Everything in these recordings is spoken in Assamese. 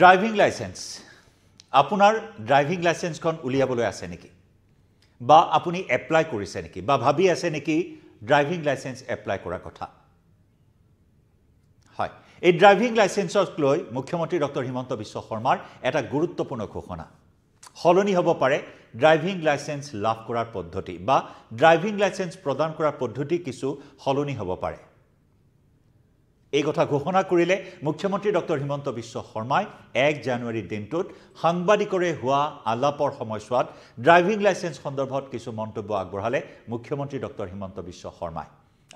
ড্ৰাইভিং লাইচেঞ্চ আপোনাৰ ড্ৰাইভিং লাইচেঞ্চখন উলিয়াবলৈ আছে নেকি বা আপুনি এপ্লাই কৰিছে নেকি বা ভাবি আছে নেকি ড্ৰাইভিং লাইচেঞ্চ এপ্লাই কৰাৰ কথা হয় এই ড্ৰাইভিং লাইচেঞ্চক লৈ মুখ্যমন্ত্ৰী ডক্টৰ হিমন্ত বিশ্ব শৰ্মাৰ এটা গুৰুত্বপূৰ্ণ ঘোষণা সলনি হ'ব পাৰে ড্ৰাইভিং লাইচেঞ্চ লাভ কৰাৰ পদ্ধতি বা ড্ৰাইভিং লাইচেঞ্চ প্ৰদান কৰাৰ পদ্ধতি কিছু সলনি হ'ব পাৰে এই কথা ঘোষণা কৰিলে মুখ্যমন্ত্ৰী ডক্টৰ হিমন্ত বিশ্ব শৰ্মাই এক জানুৱাৰী দিনটোত সাংবাদিকৰে হোৱা আলাপৰ সময়ছোৱাত ড্ৰাইভিং লাইচেঞ্চ সন্দৰ্ভত কিছু মন্তব্য আগবঢ়ালে মুখ্যমন্ত্ৰী ডক্টৰ হিমন্ত বিশ্ব শৰ্মাই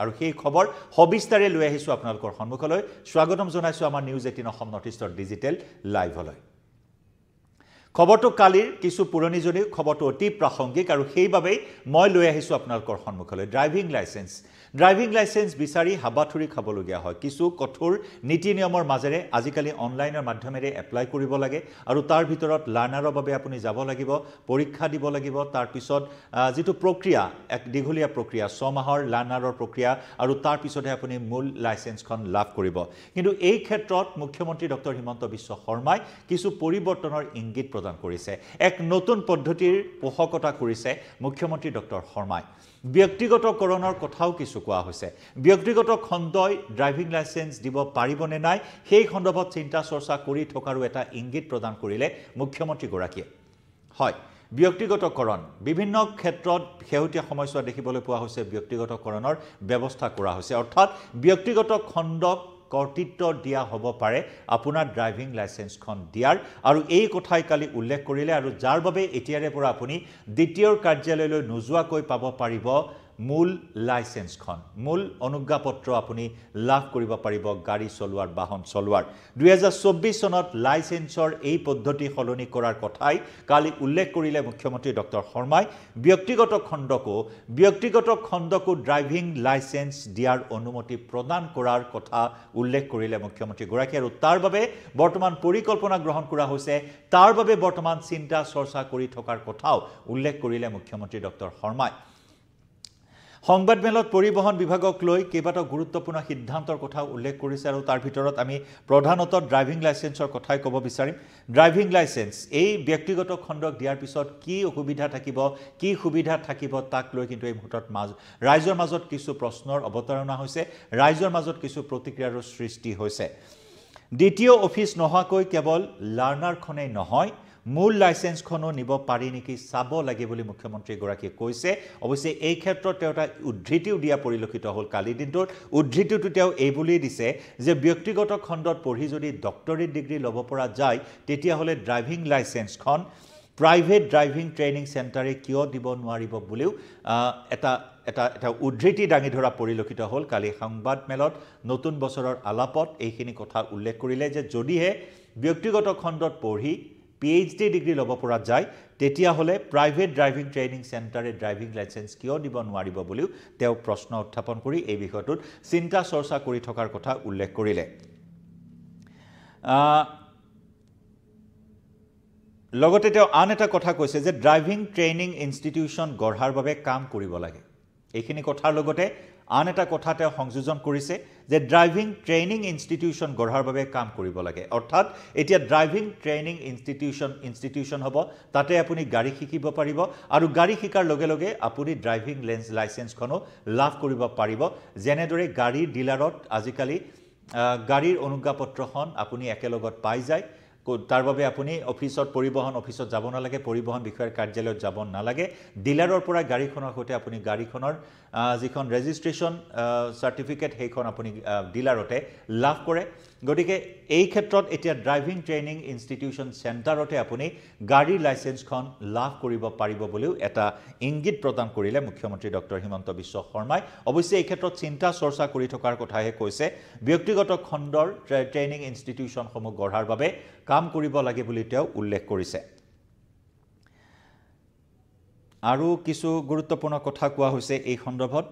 আৰু সেই খবৰ সবিস্তাৰে লৈ আহিছোঁ আপোনালোকৰ সন্মুখলৈ স্বাগতম জনাইছোঁ আমাৰ নিউজ এইটিন অসম নৰ্থ ইষ্টৰ ডিজিটেল লাইভলৈ খবৰটো কালিৰ কিছু পুৰণি যদিও খবৰটো অতি প্ৰাসংগিক আৰু সেইবাবেই মই লৈ আহিছোঁ আপোনালোকৰ সন্মুখলৈ ড্ৰাইভিং লাইচেঞ্চ ড্ৰাইভিং লাইচেঞ্চ বিচাৰি হাবাথুৰি খাবলগীয়া হয় কিছু কঠোৰ নীতি নিয়মৰ মাজেৰে আজিকালি অনলাইনৰ মাধ্যমেৰে এপ্লাই কৰিব লাগে আৰু তাৰ ভিতৰত লাৰ্ণাৰৰ বাবে আপুনি যাব লাগিব পৰীক্ষা দিব লাগিব তাৰপিছত যিটো প্ৰক্ৰিয়া এক দীঘলীয়া প্ৰক্ৰিয়া ছমাহৰ লাৰ্ণাৰৰ প্ৰক্ৰিয়া আৰু তাৰপিছতহে আপুনি মূল লাইচেঞ্চখন লাভ কৰিব কিন্তু এই ক্ষেত্ৰত মুখ্যমন্ত্ৰী ডক্টৰ হিমন্ত বিশ্ব শৰ্মাই কিছু পৰিৱৰ্তনৰ ইংগিত প্ৰদান কৰিছে এক নতুন পদ্ধতিৰ পোষকতা কৰিছে মুখ্যমন্ত্ৰী ডক্টৰ শৰ্মাই ব্যক্তিগতকৰণৰ কথাও কিছু কিছু কোৱা হৈছে ব্যক্তিগত খণ্ডই ড্ৰাইভিং লাইচেঞ্চ দিব পাৰিবনে নাই সেই সন্দৰ্ভত চিন্তা চৰ্চা কৰি থকাৰো এটা ইংগিত প্ৰদান কৰিলে মুখ্যমন্ত্ৰীগৰাকীয়ে হয় ব্যক্তিগতকৰণ বিভিন্ন ক্ষেত্ৰত শেহতীয়া সময়ছোৱাত দেখিবলৈ পোৱা হৈছে ব্যক্তিগতকৰণৰ ব্যৱস্থা কৰা হৈছে অৰ্থাৎ ব্যক্তিগত খণ্ডক কৰ্তৃত্ব দিয়া হ'ব পাৰে আপোনাৰ ড্ৰাইভিং লাইচেঞ্চখন দিয়াৰ আৰু এই কথাই কালি উল্লেখ কৰিলে আৰু যাৰ বাবে এতিয়াৰে পৰা আপুনি দ্বিতীয়ৰ কাৰ্যালয়লৈ নোযোৱাকৈ পাব পাৰিব মূল লাইচেঞ্চখন মূল অনুজ্ঞাপত্ৰ আপুনি লাভ কৰিব পাৰিব গাড়ী চলোৱাৰ বাহন চলোৱাৰ দুহেজাৰ চৌব্বিছ চনত লাইচেন্সৰ এই পদ্ধতি সলনি কৰাৰ কথাই কালি উল্লেখ কৰিলে মুখ্যমন্ত্ৰী ডক্টৰ শৰ্মাই ব্যক্তিগত খণ্ডকো ব্যক্তিগত খণ্ডকো ড্ৰাইভিং লাইচেঞ্চ দিয়াৰ অনুমতি প্ৰদান কৰাৰ কথা উল্লেখ কৰিলে মুখ্যমন্ত্ৰীগৰাকীয়ে আৰু তাৰ বাবে বৰ্তমান পৰিকল্পনা গ্ৰহণ কৰা হৈছে তাৰ বাবে বৰ্তমান চিন্তা চৰ্চা কৰি থকাৰ কথাও উল্লেখ কৰিলে মুখ্যমন্ত্ৰী ডক্টৰ শৰ্মাই সংবাদমেলত পৰিবহণ বিভাগক লৈ কেইবাটাও গুৰুত্বপূৰ্ণ সিদ্ধান্তৰ কথা উল্লেখ কৰিছে আৰু তাৰ ভিতৰত আমি প্ৰধানতঃ ড্ৰাইভিং লাইচেঞ্চৰ কথাই ক'ব বিচাৰিম ড্ৰাইভিং লাইচেঞ্চ এই ব্যক্তিগত খণ্ডক দিয়াৰ পিছত কি অসুবিধা থাকিব কি সুবিধা থাকিব তাক লৈ কিন্তু এই মুহূৰ্তত মাজ ৰাইজৰ মাজত কিছু প্ৰশ্নৰ অৱতাৰণা হৈছে ৰাইজৰ মাজত কিছু প্ৰতিক্ৰিয়াৰো সৃষ্টি হৈছে দ্বিতীয় অফিচ নোহোৱাকৈ কেৱল লাৰ্ণাৰখনেই নহয় মূল লাইচেঞ্চখনো নিব পাৰি নেকি চাব লাগে বুলি মুখ্যমন্ত্ৰীগৰাকীয়ে কৈছে অৱশ্যে এই ক্ষেত্ৰত তেওঁ এটা উদ্ধৃতিও দিয়া পৰিলক্ষিত হ'ল কালি দিনটোত উদ্ধৃতিটো তেওঁ এইবুলিয়েই দিছে যে ব্যক্তিগত খণ্ডত পঢ়ি যদি ডক্টৰেট ডিগ্ৰী ল'ব পৰা যায় তেতিয়াহ'লে ড্ৰাইভিং লাইচেঞ্চখন প্ৰাইভেট ড্ৰাইভিং ট্ৰেইনিং চেণ্টাৰে কিয় দিব নোৱাৰিব বুলিও এটা এটা এটা উদ্ধৃতি দাঙি ধৰা পৰিলক্ষিত হ'ল কালি সংবাদমেলত নতুন বছৰৰ আলাপত এইখিনি কথা উল্লেখ কৰিলে যে যদিহে ব্যক্তিগত খণ্ডত পঢ়ি পি এইচ ডি ডিগ্ৰী ল'ব পৰা যায় তেতিয়াহ'লে প্ৰাইভেট ড্ৰাইভিং ট্ৰেইনিং চেণ্টাৰে ড্ৰাইভিং লাইচেঞ্চ কিয় দিব নোৱাৰিব বুলিও তেওঁ প্ৰশ্ন উত্থাপন কৰি এই বিষয়টোত চিন্তা চৰ্চা কৰি থকাৰ কথা উল্লেখ কৰিলে লগতে তেওঁ আন এটা কথা কৈছে যে ড্ৰাইভিং ট্ৰেইনিং ইনষ্টিটিউশ্যন গঢ়াৰ বাবে কাম কৰিব লাগে এইখিনি কথাৰ লগতে আন এটা কথা তেওঁ সংযোজন কৰিছে যে ড্ৰাইভিং ট্ৰেইনিং ইনষ্টিটিউশ্যন গঢ়াৰ বাবে কাম কৰিব লাগে অৰ্থাৎ এতিয়া ড্ৰাইভিং ট্ৰেইনিং ইনষ্টিটিউশ্যন ইনষ্টিটিউশ্যন হ'ব তাতে আপুনি গাড়ী শিকিব পাৰিব আৰু গাড়ী শিকাৰ লগে লগে আপুনি ড্ৰাইভিং লেন্স লাইচেঞ্চখনো লাভ কৰিব পাৰিব যেনেদৰে গাড়ীৰ ডিলাৰত আজিকালি গাড়ীৰ অনুজ্ঞাপত্ৰখন আপুনি একেলগত পাই যায় তাৰ বাবে আপুনি অফিচত পৰিবহণ অফিচত যাব নালাগে পৰিবহণ বিষয়াৰ কাৰ্যালয়ত যাব নালাগে ডিলাৰৰ পৰা গাড়ীখনৰ সৈতে আপুনি গাড়ীখনৰ যিখন ৰেজিষ্ট্ৰেশ্যন চাৰ্টিফিকেট সেইখন আপুনি ডিলাৰতে লাভ কৰে গতিকে এই ক্ষেত্ৰত এতিয়া ড্ৰাইভিং ট্ৰেইনিং ইনষ্টিটিউচন চেণ্টাৰতে আপুনি গাড়ীৰ লাইচেঞ্চখন লাভ কৰিব পাৰিব বুলিও এটা ইংগিত প্ৰদান কৰিলে মুখ্যমন্ত্ৰী ডক্টৰ হিমন্ত বিশ্ব শৰ্মাই অৱশ্যে এই ক্ষেত্ৰত চিন্তা চৰ্চা কৰি থকাৰ কথাহে কৈছে ব্যক্তিগত খণ্ডৰ ট্ৰেইনিং ইনষ্টিটিউচনসমূহ গঢ়াৰ বাবে কাম কৰিব লাগে বুলি তেওঁ উল্লেখ কৰিছে আৰু কিছু গুৰুত্বপূৰ্ণ কথা কোৱা হৈছে এই সন্দৰ্ভত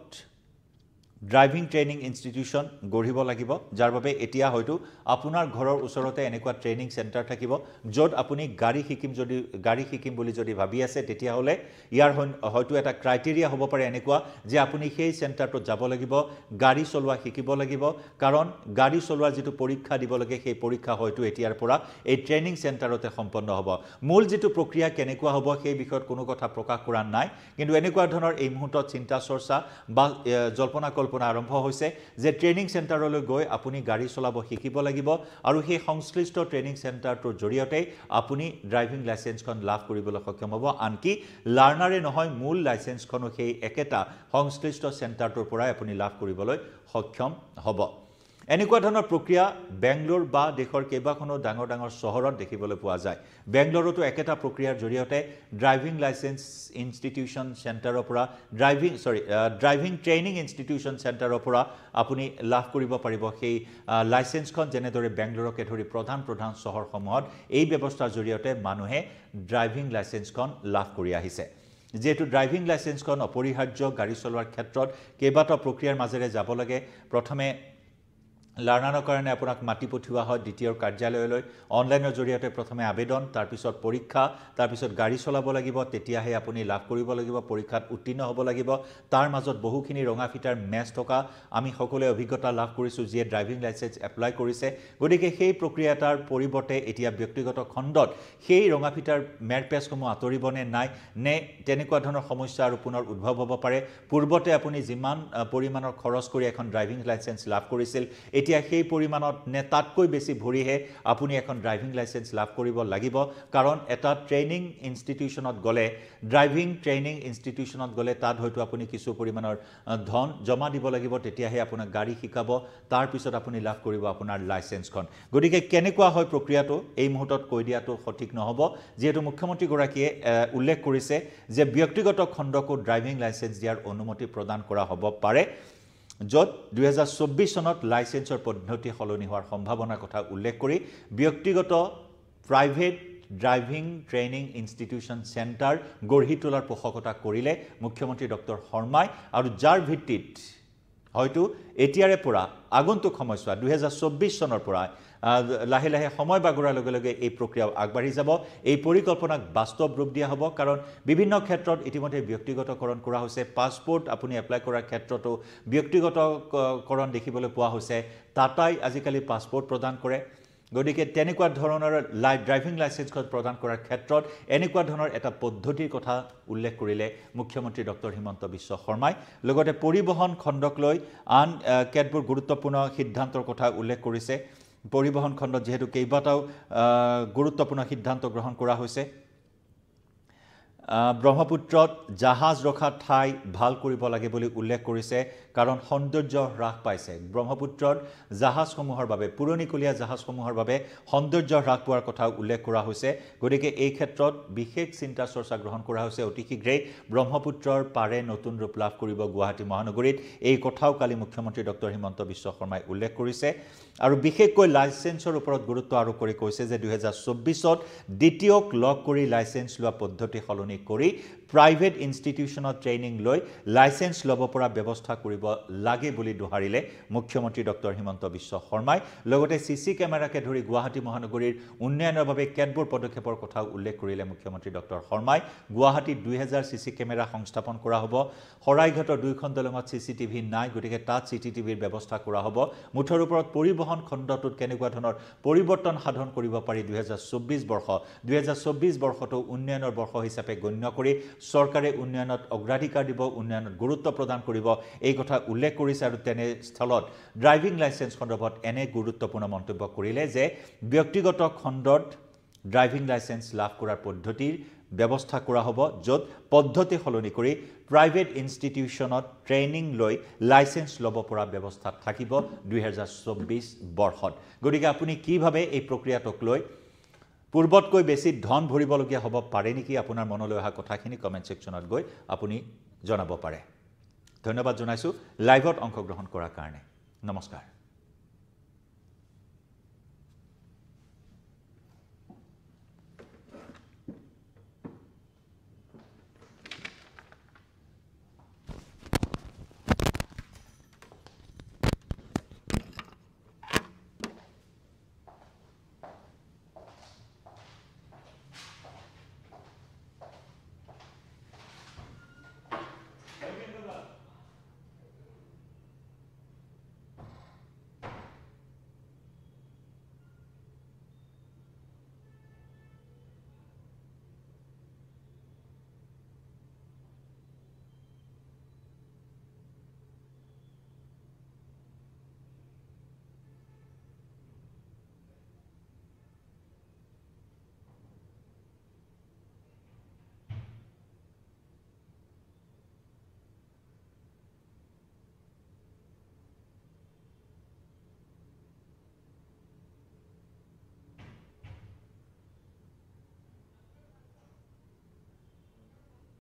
ড্ৰাইভিং ট্ৰেইনিং ইনষ্টিটিউশ্যন গঢ়িব লাগিব যাৰ বাবে এতিয়া হয়তো আপোনাৰ ঘৰৰ ওচৰতে এনেকুৱা ট্ৰেইনিং চেণ্টাৰ থাকিব য'ত আপুনি গাড়ী শিকিম যদি গাড়ী শিকিম বুলি যদি ভাবি আছে তেতিয়াহ'লে ইয়াৰ হয়তো এটা ক্ৰাইটেৰিয়া হ'ব পাৰে এনেকুৱা যে আপুনি সেই চেণ্টাৰটোত যাব লাগিব গাড়ী চলোৱা শিকিব লাগিব কাৰণ গাড়ী চলোৱাৰ যিটো পৰীক্ষা দিব লাগে সেই পৰীক্ষা হয়তো এতিয়াৰ পৰা এই ট্ৰেইনিং চেণ্টাৰতে সম্পন্ন হ'ব মূল যিটো প্ৰক্ৰিয়া কেনেকুৱা হ'ব সেই বিষয়ত কোনো কথা প্ৰকাশ কৰা নাই কিন্তু এনেকুৱা ধৰণৰ এই মুহূৰ্তত চিন্তা চৰ্চা বা জল্পনা পৰিকল্পনা আৰম্ভ হৈছে যে ট্ৰেইনিং চেণ্টাৰলৈ গৈ আপুনি গাড়ী চলাব শিকিব লাগিব আৰু সেই সংশ্লিষ্ট ট্ৰেইনিং চেণ্টাৰটোৰ জৰিয়তে আপুনি ড্ৰাইভিং লাইচেঞ্চখন লাভ কৰিবলৈ সক্ষম হ'ব আনকি লাৰ্ণাৰে নহয় মূল লাইচেঞ্চখনো সেই একেটা সংশ্লিষ্ট চেণ্টাৰটোৰ পৰাই আপুনি লাভ কৰিবলৈ সক্ষম হ'ব এনেকুৱা ধৰণৰ প্ৰক্ৰিয়া বেংগলোৰ বা দেশৰ কেইবাখনো ডাঙৰ ডাঙৰ চহৰত দেখিবলৈ পোৱা যায় বেংগলোৰতো একেটা প্ৰক্ৰিয়াৰ জৰিয়তে ড্ৰাইভিং লাইচেঞ্চ ইনষ্টিটিউচন চেণ্টাৰৰ পৰা ড্ৰাইভিং চৰি ড্ৰাইভিং ট্ৰেইনিং ইনষ্টিটিউচন চেণ্টাৰৰ পৰা আপুনি লাভ কৰিব পাৰিব সেই লাইচেঞ্চখন যেনেদৰে বেংগলোৰকে ধৰি প্ৰধান প্ৰধান চহৰসমূহত এই ব্যৱস্থাৰ জৰিয়তে মানুহে ড্ৰাইভিং লাইচেঞ্চখন লাভ কৰি আহিছে যিহেতু ড্ৰাইভিং লাইচেঞ্চখন অপৰিহাৰ্য গাড়ী চলোৱাৰ ক্ষেত্ৰত কেইবাটাও প্ৰক্ৰিয়াৰ মাজেৰে যাব লাগে প্ৰথমে লাৰ্ণাৰৰ কাৰণে আপোনাক মাতি পঠিওৱা হয় দ্বিতীয় কাৰ্যালয়লৈ অনলাইনৰ জৰিয়তে প্ৰথমে আবেদন তাৰপিছত পৰীক্ষা তাৰপিছত গাড়ী চলাব লাগিব তেতিয়াহে আপুনি লাভ কৰিব লাগিব পৰীক্ষাত উত্তীৰ্ণ হ'ব লাগিব তাৰ মাজত বহুখিনি ৰঙা ফিটাৰ মেচ থকা আমি সকলোৱে অভিজ্ঞতা লাভ কৰিছোঁ যিয়ে ড্ৰাইভিং লাইচেঞ্চ এপ্লাই কৰিছে গতিকে সেই প্ৰক্ৰিয়া এটাৰ পৰিৱৰ্তে এতিয়া ব্যক্তিগত খণ্ডত সেই ৰঙা ফিটাৰ মেৰ পেজসমূহ আঁতৰিব নে নাই নে তেনেকুৱা ধৰণৰ সমস্যা আৰু পুনৰ উদ্ভৱ হ'ব পাৰে পূৰ্বতে আপুনি যিমান পৰিমাণৰ খৰচ কৰি এখন ড্ৰাইভিং লাইচেঞ্চ লাভ কৰিছিল এতিয়া সেই পৰিমাণত নে তাতকৈ বেছি ভৰিহে আপুনি এখন ড্ৰাইভিং লাইচেঞ্চ লাভ কৰিব লাগিব কাৰণ এটা ট্ৰেইনিং ইনষ্টিটিউশ্যনত গ'লে ড্ৰাইভিং ট্ৰেইনিং ইনষ্টিটিউশ্যনত গ'লে তাত হয়তো আপুনি কিছু পৰিমাণৰ ধন জমা দিব লাগিব তেতিয়াহে আপোনাক গাড়ী শিকাব তাৰপিছত আপুনি লাভ কৰিব আপোনাৰ লাইচেঞ্চখন গতিকে কেনেকুৱা হয় প্ৰক্ৰিয়াটো এই মুহূৰ্তত কৈ দিয়াটো সঠিক নহ'ব যিহেতু মুখ্যমন্ত্ৰীগৰাকীয়ে উল্লেখ কৰিছে যে ব্যক্তিগত খণ্ডকো ড্ৰাইভিং লাইচেঞ্চ দিয়াৰ অনুমতি প্ৰদান কৰা হ'ব পাৰে য'ত দুহেজাৰ চৌব্বিছ চনত লাইচেন্সৰ পদ্ধতি সলনি হোৱাৰ সম্ভাৱনাৰ কথা উল্লেখ কৰি ব্যক্তিগত private driving training institution centre গঢ়ি তোলাৰ পোষকতা কৰিলে মুখ্যমন্ত্ৰী ডক্টৰ শৰ্মাই আৰু যাৰ ভিত্তিত হয়তো এতিয়াৰে পৰা আগন্তুক সময়ছোৱা দুহেজাৰ চৌব্বিছ চনৰ পৰা লাহে লাহে সময় বাগৰাৰ লগে লগে এই প্ৰক্ৰিয়াও আগবাঢ়ি যাব এই পৰিকল্পনাক বাস্তৱ ৰূপ দিয়া হ'ব কাৰণ বিভিন্ন ক্ষেত্ৰত ইতিমধ্যে ব্যক্তিগতকৰণ কৰা হৈছে পাছপোৰ্ট আপুনি এপ্লাই কৰাৰ ক্ষেত্ৰতো ব্যক্তিগতকৰণ দেখিবলৈ পোৱা হৈছে টাটাই আজিকালি পাছপোৰ্ট প্ৰদান কৰে গতিকে তেনেকুৱা ধৰণৰ লাই ড্ৰাইভিং লাইচেঞ্চখন প্ৰদান কৰাৰ ক্ষেত্ৰত এনেকুৱা ধৰণৰ এটা পদ্ধতিৰ কথা উল্লেখ কৰিলে মুখ্যমন্ত্ৰী ডক্টৰ হিমন্ত বিশ্ব শৰ্মাই লগতে পৰিবহণ খণ্ডক লৈ আন কেতবোৰ গুৰুত্বপূৰ্ণ সিদ্ধান্তৰ কথা উল্লেখ কৰিছে পৰিবহণ খণ্ডত যিহেতু কেইবাটাও গুৰুত্বপূৰ্ণ সিদ্ধান্ত গ্ৰহণ কৰা হৈছে ব্ৰহ্মপুত্ৰত জাহাজ ৰখা ঠাই ভাল কৰিব লাগে বুলি উল্লেখ কৰিছে কাৰণ সৌন্দৰ্য হ্ৰাস পাইছে ব্ৰহ্মপুত্ৰত জাহাজসমূহৰ বাবে পুৰণিকলীয়া জাহাজসমূহৰ বাবে সৌন্দৰ্য হ্ৰাস পোৱাৰ কথাও উল্লেখ কৰা হৈছে গতিকে এই ক্ষেত্ৰত বিশেষ চিন্তা চৰ্চা গ্ৰহণ কৰা হৈছে অতি শীঘ্ৰেই ব্ৰহ্মপুত্ৰৰ পাৰে নতুন ৰূপ লাভ কৰিব গুৱাহাটী মহানগৰীত এই কথাও কালি মুখ্যমন্ত্ৰী ডক্টৰ হিমন্ত বিশ্ব শৰ্মাই উল্লেখ কৰিছে আৰু বিশেষকৈ লাইচেঞ্চৰ ওপৰত গুৰুত্ব আৰোপ কৰি কৈছে যে দুহেজাৰ চৌব্বিছত দ্বিতীয়ক লগ কৰি লাইচেঞ্চ লোৱা পদ্ধতি সলনি বৰঙণি কৰি প্ৰাইভেট ইনষ্টিটিউচনত ট্ৰেইনিং লৈ লাইচেঞ্চ ল'ব পৰা ব্যৱস্থা কৰিব লাগে বুলি দোহাৰিলে মুখ্যমন্ত্ৰী ডক্টৰ হিমন্ত বিশ্ব শৰ্মাই লগতে চি চি কেমেৰাকে ধৰি গুৱাহাটী মহানগৰীৰ উন্নয়নৰ বাবে কেতবোৰ পদক্ষেপৰ কথাও উল্লেখ কৰিলে মুখ্যমন্ত্ৰী ডক্টৰ শৰ্মাই গুৱাহাটীত দুহেজাৰ চি চি কেমেৰা সংস্থাপন কৰা হ'ব শৰাইঘাটৰ দুয়োখন দলঙত চি চি টিভি নাই গতিকে তাত চি চি টিভিৰ ব্যৱস্থা কৰা হ'ব মুঠৰ ওপৰত পৰিবহণ খণ্ডটোত কেনেকুৱা ধৰণৰ পৰিৱৰ্তন সাধন কৰিব পাৰি দুহেজাৰ চৌব্বিছ বৰ্ষ দুহেজাৰ চৌব্বিছ বৰ্ষটো উন্নয়নৰ বৰ্ষ হিচাপে গণ্য কৰি চৰকাৰে উন্নয়নত অগ্ৰাধিকাৰ দিব উন্নয়নত গুৰুত্ব প্ৰদান কৰিব এই কথা উল্লেখ কৰিছে আৰু তেনেস্থলত ড্ৰাইভিং লাইচেঞ্চ সন্দৰ্ভত এনে গুৰুত্বপূৰ্ণ মন্তব্য কৰিলে যে ব্যক্তিগত খণ্ডত ড্ৰাইভিং লাইচেঞ্চ লাভ কৰাৰ পদ্ধতিৰ ব্যৱস্থা কৰা হ'ব য'ত পদ্ধতি সলনি কৰি প্ৰাইভেট ইনষ্টিটিউশ্যনত ট্ৰেইনিং লৈ লাইচেঞ্চ ল'ব পৰা ব্যৱস্থা থাকিব দুহেজাৰ চৌব্বিছ বৰ্ষত গতিকে আপুনি কিভাৱে এই প্ৰক্ৰিয়াটোক লৈ পূৰ্বতকৈ বেছি ধন ভৰিবলগীয়া হ'ব পাৰে নেকি আপোনাৰ মনলৈ অহা কথাখিনি কমেণ্ট ছেকশ্যনত গৈ আপুনি জনাব পাৰে ধন্যবাদ জনাইছোঁ লাইভত অংশগ্ৰহণ কৰাৰ কাৰণে নমস্কাৰ